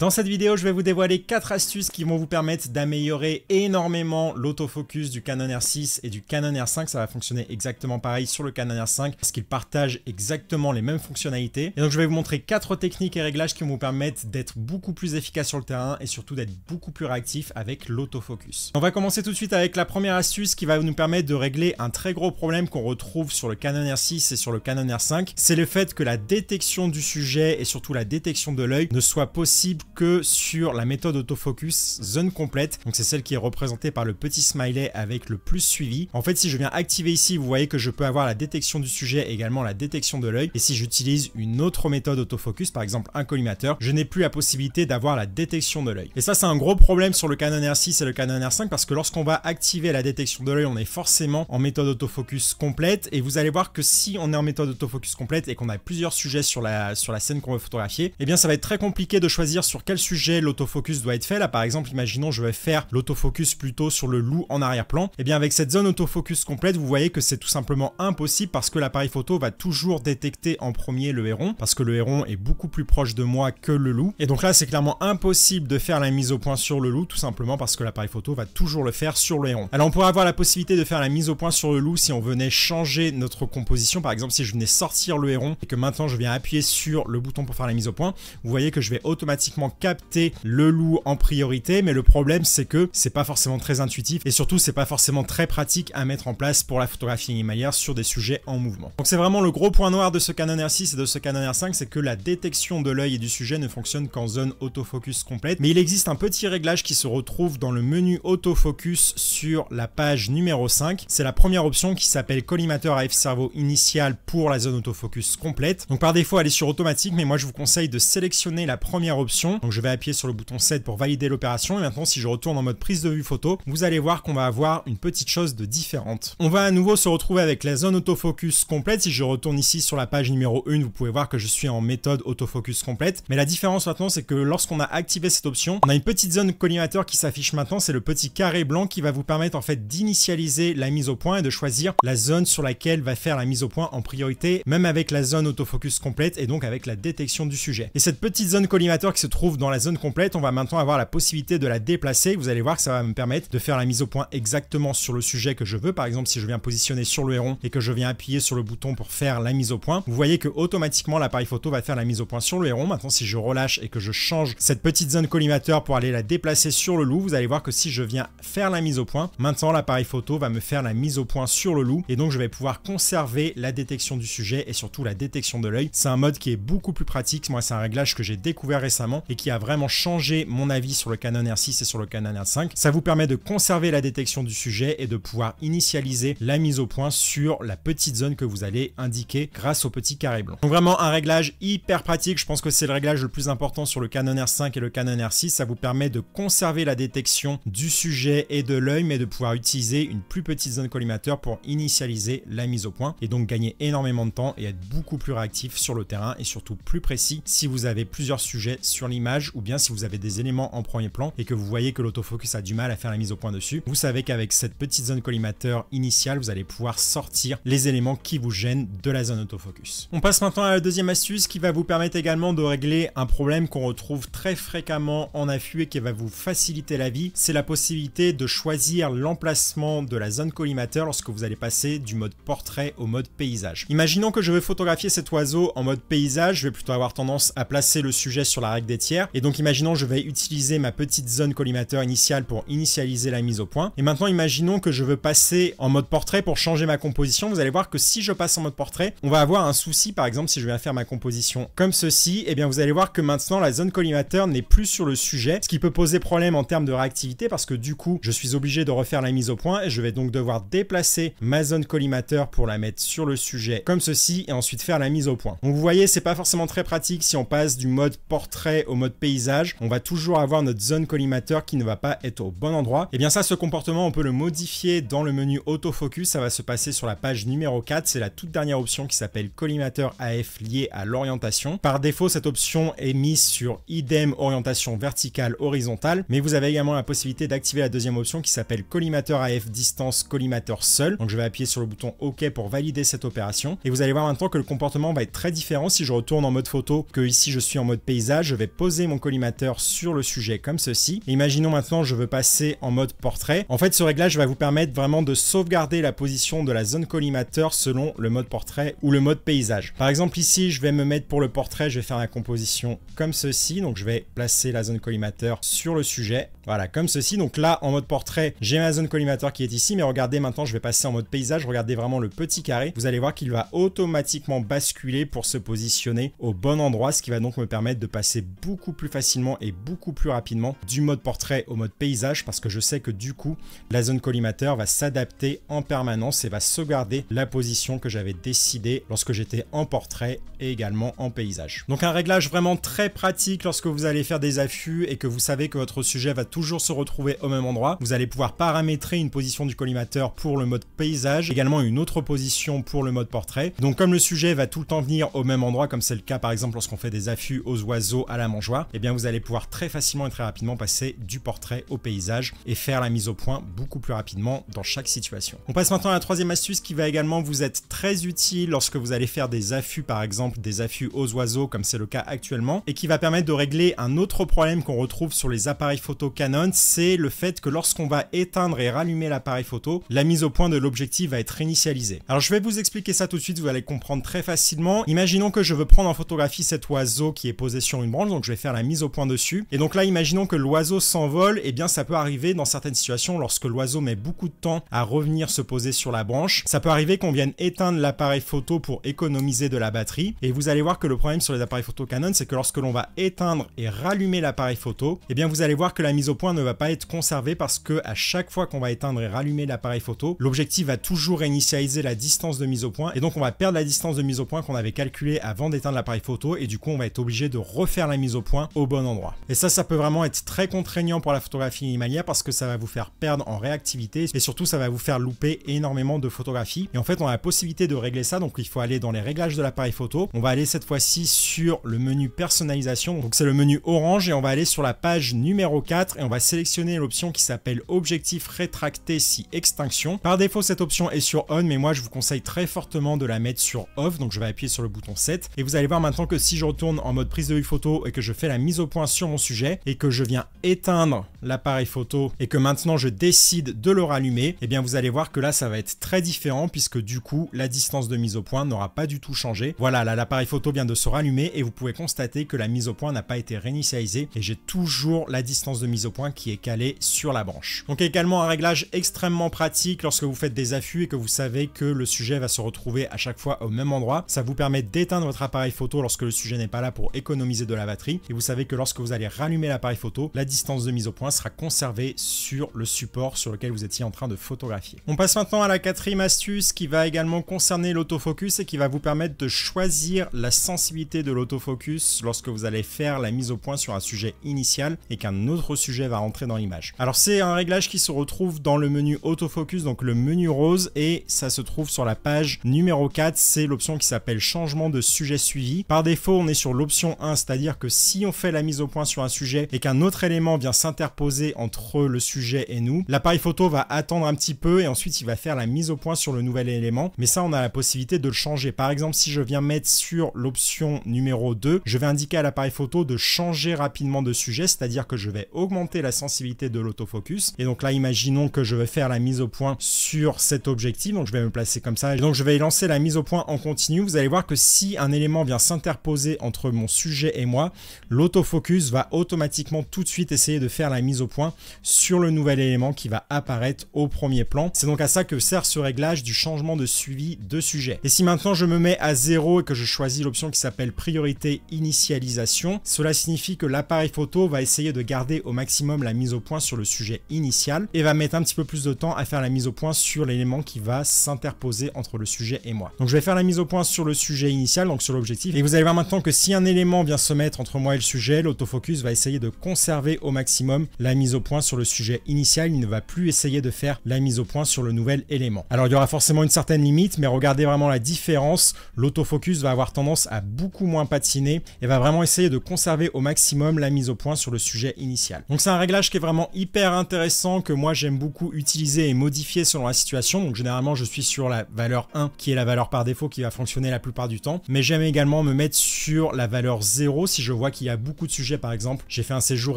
Dans cette vidéo, je vais vous dévoiler 4 astuces qui vont vous permettre d'améliorer énormément l'autofocus du Canon R6 et du Canon R5. Ça va fonctionner exactement pareil sur le Canon R5 parce qu'ils partagent exactement les mêmes fonctionnalités. Et donc, je vais vous montrer 4 techniques et réglages qui vont vous permettre d'être beaucoup plus efficace sur le terrain et surtout d'être beaucoup plus réactif avec l'autofocus. On va commencer tout de suite avec la première astuce qui va nous permettre de régler un très gros problème qu'on retrouve sur le Canon R6 et sur le Canon R5. C'est le fait que la détection du sujet et surtout la détection de l'œil ne soit possible sur la méthode autofocus zone complète. Donc c'est celle qui est représentée par le petit smiley avec le plus suivi. En fait, si je viens activer ici, vous voyez que je peux avoir la détection du sujet, également la détection de l'œil. Et si j'utilise une autre méthode autofocus, par exemple un collimateur, je n'ai plus la possibilité d'avoir la détection de l'œil. Et ça, c'est un gros problème sur le Canon R6 et le Canon R5 parce que lorsqu'on va activer la détection de l'œil, on est forcément en méthode autofocus complète. Et vous allez voir que si on est en méthode autofocus complète et qu'on a plusieurs sujets sur la, sur la scène qu'on veut photographier, et eh bien ça va être très compliqué de choisir sur sujet l'autofocus doit être fait. Là, par exemple, imaginons, je vais faire l'autofocus plutôt sur le loup en arrière-plan. Et eh bien, avec cette zone autofocus complète, vous voyez que c'est tout simplement impossible parce que l'appareil photo va toujours détecter en premier le héron parce que le héron est beaucoup plus proche de moi que le loup. Et donc là, c'est clairement impossible de faire la mise au point sur le loup tout simplement parce que l'appareil photo va toujours le faire sur le héron. Alors, on pourrait avoir la possibilité de faire la mise au point sur le loup si on venait changer notre composition. Par exemple, si je venais sortir le héron et que maintenant je viens appuyer sur le bouton pour faire la mise au point, vous voyez que je vais automatiquement capter le loup en priorité, mais le problème c'est que c'est pas forcément très intuitif et surtout c'est pas forcément très pratique à mettre en place pour la photographie animalière sur des sujets en mouvement. Donc c'est vraiment le gros point noir de ce Canon R6 et de ce Canon R5, c'est que la détection de l'œil et du sujet ne fonctionne qu'en zone autofocus complète, mais il existe un petit réglage qui se retrouve dans le menu autofocus sur la page numéro 5. C'est la première option qui s'appelle collimateur AF servo cerveau initial pour la zone autofocus complète. Donc par défaut elle est sur automatique, mais moi je vous conseille de sélectionner la première option donc je vais appuyer sur le bouton 7 pour valider l'opération. Et maintenant, si je retourne en mode prise de vue photo, vous allez voir qu'on va avoir une petite chose de différente. On va à nouveau se retrouver avec la zone autofocus complète. Si je retourne ici sur la page numéro 1, vous pouvez voir que je suis en méthode autofocus complète. Mais la différence maintenant, c'est que lorsqu'on a activé cette option, on a une petite zone collimateur qui s'affiche maintenant. C'est le petit carré blanc qui va vous permettre en fait d'initialiser la mise au point et de choisir la zone sur laquelle va faire la mise au point en priorité, même avec la zone autofocus complète et donc avec la détection du sujet. Et cette petite zone collimateur qui se trouve dans la zone complète, on va maintenant avoir la possibilité de la déplacer. Vous allez voir que ça va me permettre de faire la mise au point exactement sur le sujet que je veux. Par exemple, si je viens positionner sur le héron et que je viens appuyer sur le bouton pour faire la mise au point, vous voyez que automatiquement l'appareil photo va faire la mise au point sur le héron. Maintenant, si je relâche et que je change cette petite zone collimateur pour aller la déplacer sur le loup, vous allez voir que si je viens faire la mise au point, maintenant l'appareil photo va me faire la mise au point sur le loup et donc je vais pouvoir conserver la détection du sujet et surtout la détection de l'œil. C'est un mode qui est beaucoup plus pratique. Moi, c'est un réglage que j'ai découvert récemment et qui a vraiment changé mon avis sur le Canon R6 et sur le Canon R5. Ça vous permet de conserver la détection du sujet et de pouvoir initialiser la mise au point sur la petite zone que vous allez indiquer grâce au petit carré blanc. Donc vraiment un réglage hyper pratique, je pense que c'est le réglage le plus important sur le Canon R5 et le Canon R6, ça vous permet de conserver la détection du sujet et de l'œil mais de pouvoir utiliser une plus petite zone collimateur pour initialiser la mise au point et donc gagner énormément de temps et être beaucoup plus réactif sur le terrain et surtout plus précis si vous avez plusieurs sujets sur l'image ou bien si vous avez des éléments en premier plan et que vous voyez que l'autofocus a du mal à faire la mise au point dessus, vous savez qu'avec cette petite zone collimateur initiale, vous allez pouvoir sortir les éléments qui vous gênent de la zone autofocus. On passe maintenant à la deuxième astuce qui va vous permettre également de régler un problème qu'on retrouve très fréquemment en affût et qui va vous faciliter la vie, c'est la possibilité de choisir l'emplacement de la zone collimateur lorsque vous allez passer du mode portrait au mode paysage. Imaginons que je veux photographier cet oiseau en mode paysage, je vais plutôt avoir tendance à placer le sujet sur la règle des tiers et donc imaginons je vais utiliser ma petite zone collimateur initiale pour initialiser la mise au point. Et maintenant imaginons que je veux passer en mode portrait pour changer ma composition. Vous allez voir que si je passe en mode portrait, on va avoir un souci par exemple si je viens faire ma composition comme ceci. Et eh bien vous allez voir que maintenant la zone collimateur n'est plus sur le sujet, ce qui peut poser problème en termes de réactivité parce que du coup je suis obligé de refaire la mise au point et je vais donc devoir déplacer ma zone collimateur pour la mettre sur le sujet comme ceci et ensuite faire la mise au point. Donc vous voyez c'est pas forcément très pratique si on passe du mode portrait au mode paysage, on va toujours avoir notre zone collimateur qui ne va pas être au bon endroit. Et eh bien ça, ce comportement, on peut le modifier dans le menu autofocus, ça va se passer sur la page numéro 4, c'est la toute dernière option qui s'appelle collimateur AF lié à l'orientation. Par défaut, cette option est mise sur idem orientation verticale horizontale, mais vous avez également la possibilité d'activer la deuxième option qui s'appelle collimateur AF distance collimateur seul. Donc je vais appuyer sur le bouton OK pour valider cette opération et vous allez voir maintenant que le comportement va être très différent si je retourne en mode photo que ici je suis en mode paysage, je vais poser mon collimateur sur le sujet comme ceci. Imaginons maintenant je veux passer en mode portrait. En fait ce réglage va vous permettre vraiment de sauvegarder la position de la zone collimateur selon le mode portrait ou le mode paysage. Par exemple ici je vais me mettre pour le portrait, je vais faire la composition comme ceci. Donc je vais placer la zone collimateur sur le sujet. Voilà comme ceci. Donc là en mode portrait j'ai ma zone collimateur qui est ici mais regardez maintenant je vais passer en mode paysage. Regardez vraiment le petit carré. Vous allez voir qu'il va automatiquement basculer pour se positionner au bon endroit ce qui va donc me permettre de passer beaucoup plus facilement et beaucoup plus rapidement du mode portrait au mode paysage parce que je sais que du coup la zone collimateur va s'adapter en permanence et va sauvegarder la position que j'avais décidé lorsque j'étais en portrait et également en paysage. Donc un réglage vraiment très pratique lorsque vous allez faire des affûts et que vous savez que votre sujet va toujours se retrouver au même endroit. Vous allez pouvoir paramétrer une position du collimateur pour le mode paysage, également une autre position pour le mode portrait. Donc comme le sujet va tout le temps venir au même endroit comme c'est le cas par exemple lorsqu'on fait des affûts aux oiseaux à la manche et eh bien vous allez pouvoir très facilement et très rapidement passer du portrait au paysage et faire la mise au point beaucoup plus rapidement dans chaque situation. On passe maintenant à la troisième astuce qui va également vous être très utile lorsque vous allez faire des affûts par exemple, des affûts aux oiseaux comme c'est le cas actuellement et qui va permettre de régler un autre problème qu'on retrouve sur les appareils photo Canon, c'est le fait que lorsqu'on va éteindre et rallumer l'appareil photo, la mise au point de l'objectif va être initialisée. Alors je vais vous expliquer ça tout de suite, vous allez comprendre très facilement. Imaginons que je veux prendre en photographie cet oiseau qui est posé sur une branche, donc je vais faire la mise au point dessus. Et donc là, imaginons que l'oiseau s'envole, et eh bien ça peut arriver dans certaines situations lorsque l'oiseau met beaucoup de temps à revenir se poser sur la branche. Ça peut arriver qu'on vienne éteindre l'appareil photo pour économiser de la batterie. Et vous allez voir que le problème sur les appareils photo Canon, c'est que lorsque l'on va éteindre et rallumer l'appareil photo, et eh bien vous allez voir que la mise au point ne va pas être conservée parce que à chaque fois qu'on va éteindre et rallumer l'appareil photo, l'objectif va toujours réinitialiser la distance de mise au point et donc on va perdre la distance de mise au point qu'on avait calculée avant d'éteindre l'appareil photo et du coup on va être obligé de refaire la mise au point au bon endroit. Et ça, ça peut vraiment être très contraignant pour la photographie animalière parce que ça va vous faire perdre en réactivité et surtout ça va vous faire louper énormément de photographies. Et en fait, on a la possibilité de régler ça, donc il faut aller dans les réglages de l'appareil photo. On va aller cette fois-ci sur le menu personnalisation, donc c'est le menu orange et on va aller sur la page numéro 4 et on va sélectionner l'option qui s'appelle objectif rétracté si extinction. Par défaut, cette option est sur on, mais moi je vous conseille très fortement de la mettre sur off, donc je vais appuyer sur le bouton 7 et vous allez voir maintenant que si je retourne en mode prise de vue photo et que je fais la mise au point sur mon sujet et que je viens éteindre l'appareil photo et que maintenant je décide de le rallumer, eh bien vous allez voir que là ça va être très différent puisque du coup la distance de mise au point n'aura pas du tout changé. Voilà, là l'appareil photo vient de se rallumer et vous pouvez constater que la mise au point n'a pas été réinitialisée et j'ai toujours la distance de mise au point qui est calée sur la branche. Donc également un réglage extrêmement pratique lorsque vous faites des affûts et que vous savez que le sujet va se retrouver à chaque fois au même endroit. Ça vous permet d'éteindre votre appareil photo lorsque le sujet n'est pas là pour économiser de la batterie et vous savez que lorsque vous allez rallumer l'appareil photo, la distance de mise au point sera conservée sur le support sur lequel vous étiez en train de photographier. On passe maintenant à la quatrième astuce qui va également concerner l'autofocus et qui va vous permettre de choisir la sensibilité de l'autofocus lorsque vous allez faire la mise au point sur un sujet initial et qu'un autre sujet va rentrer dans l'image. Alors c'est un réglage qui se retrouve dans le menu autofocus, donc le menu rose et ça se trouve sur la page numéro 4, c'est l'option qui s'appelle changement de sujet suivi. Par défaut on est sur l'option 1, c'est-à-dire que si on fait la mise au point sur un sujet et qu'un autre élément vient s'interposer entre le sujet et nous, l'appareil photo va attendre un petit peu et ensuite il va faire la mise au point sur le nouvel élément. Mais ça, on a la possibilité de le changer. Par exemple, si je viens mettre sur l'option numéro 2, je vais indiquer à l'appareil photo de changer rapidement de sujet, c'est-à-dire que je vais augmenter la sensibilité de l'autofocus. Et donc là, imaginons que je vais faire la mise au point sur cet objectif. Donc je vais me placer comme ça. Et donc je vais lancer la mise au point en continu. Vous allez voir que si un élément vient s'interposer entre mon sujet et moi, l'autofocus va automatiquement tout de suite essayer de faire la mise au point sur le nouvel élément qui va apparaître au premier plan. C'est donc à ça que sert ce réglage du changement de suivi de sujet. Et si maintenant je me mets à zéro et que je choisis l'option qui s'appelle priorité initialisation, cela signifie que l'appareil photo va essayer de garder au maximum la mise au point sur le sujet initial et va mettre un petit peu plus de temps à faire la mise au point sur l'élément qui va s'interposer entre le sujet et moi. Donc je vais faire la mise au point sur le sujet initial, donc sur l'objectif. Et vous allez voir maintenant que si un élément vient se mettre entre moi et sujet, l'autofocus va essayer de conserver au maximum la mise au point sur le sujet initial, il ne va plus essayer de faire la mise au point sur le nouvel élément. Alors il y aura forcément une certaine limite, mais regardez vraiment la différence, l'autofocus va avoir tendance à beaucoup moins patiner et va vraiment essayer de conserver au maximum la mise au point sur le sujet initial. Donc c'est un réglage qui est vraiment hyper intéressant, que moi j'aime beaucoup utiliser et modifier selon la situation, donc généralement je suis sur la valeur 1 qui est la valeur par défaut qui va fonctionner la plupart du temps, mais j'aime également me mettre sur la valeur 0 si je vois qu'il y a beaucoup de sujets par exemple. J'ai fait un séjour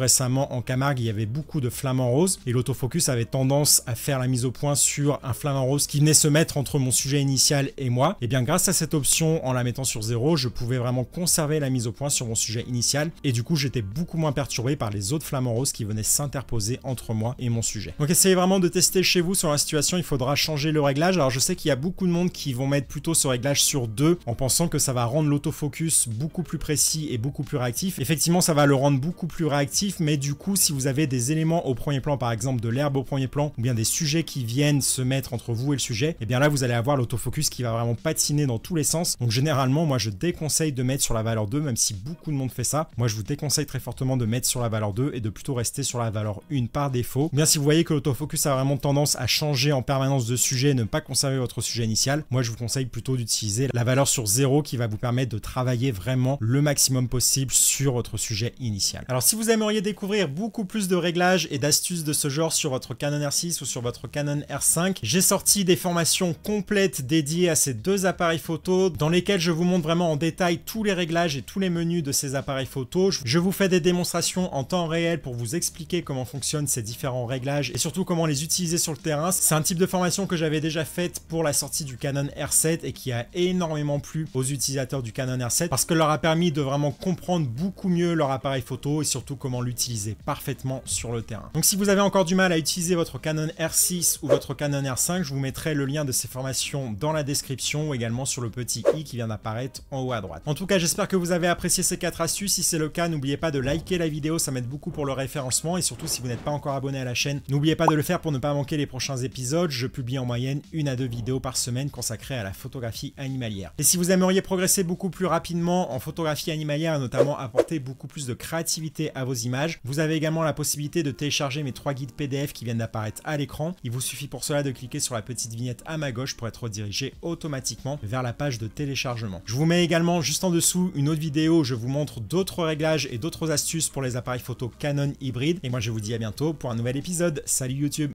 récemment en Camargue, il y avait beaucoup de flamants roses et l'autofocus avait tendance à faire la mise au point sur un flamant rose qui venait se mettre entre mon sujet initial et moi. Et eh bien grâce à cette option en la mettant sur zéro je pouvais vraiment conserver la mise au point sur mon sujet initial et du coup j'étais beaucoup moins perturbé par les autres flamants roses qui venaient s'interposer entre moi et mon sujet. Donc essayez vraiment de tester chez vous sur la situation, il faudra changer le réglage. Alors je sais qu'il y a beaucoup de monde qui vont mettre plutôt ce réglage sur deux en pensant que ça va rendre l'autofocus beaucoup plus précis et beaucoup plus réactif Effectivement, ça va le rendre beaucoup plus réactif, mais du coup, si vous avez des éléments au premier plan, par exemple de l'herbe au premier plan, ou bien des sujets qui viennent se mettre entre vous et le sujet, et eh bien là, vous allez avoir l'autofocus qui va vraiment patiner dans tous les sens. Donc généralement, moi, je déconseille de mettre sur la valeur 2, même si beaucoup de monde fait ça. Moi, je vous déconseille très fortement de mettre sur la valeur 2 et de plutôt rester sur la valeur 1 par défaut. Bien, si vous voyez que l'autofocus a vraiment tendance à changer en permanence de sujet, ne pas conserver votre sujet initial, moi, je vous conseille plutôt d'utiliser la valeur sur 0 qui va vous permettre de travailler vraiment le maximum possible sur votre sujet initial. Alors si vous aimeriez découvrir beaucoup plus de réglages et d'astuces de ce genre sur votre Canon R6 ou sur votre Canon R5, j'ai sorti des formations complètes dédiées à ces deux appareils photo dans lesquelles je vous montre vraiment en détail tous les réglages et tous les menus de ces appareils photo. Je vous fais des démonstrations en temps réel pour vous expliquer comment fonctionnent ces différents réglages et surtout comment les utiliser sur le terrain. C'est un type de formation que j'avais déjà faite pour la sortie du Canon R7 et qui a énormément plu aux utilisateurs du Canon R7 parce que leur a permis de vraiment comprendre beaucoup mieux leur appareil photo et surtout comment l'utiliser parfaitement sur le terrain. Donc si vous avez encore du mal à utiliser votre Canon R6 ou votre Canon R5, je vous mettrai le lien de ces formations dans la description ou également sur le petit i qui vient d'apparaître en haut à droite. En tout cas, j'espère que vous avez apprécié ces quatre astuces. Si c'est le cas, n'oubliez pas de liker la vidéo, ça m'aide beaucoup pour le référencement et surtout si vous n'êtes pas encore abonné à la chaîne, n'oubliez pas de le faire pour ne pas manquer les prochains épisodes. Je publie en moyenne une à deux vidéos par semaine consacrées à la photographie animalière. Et si vous aimeriez progresser beaucoup plus rapidement en photographie animalière, notamment beaucoup plus de créativité à vos images. Vous avez également la possibilité de télécharger mes trois guides PDF qui viennent d'apparaître à l'écran. Il vous suffit pour cela de cliquer sur la petite vignette à ma gauche pour être redirigé automatiquement vers la page de téléchargement. Je vous mets également juste en dessous une autre vidéo où je vous montre d'autres réglages et d'autres astuces pour les appareils photo Canon hybride. Et moi je vous dis à bientôt pour un nouvel épisode. Salut YouTube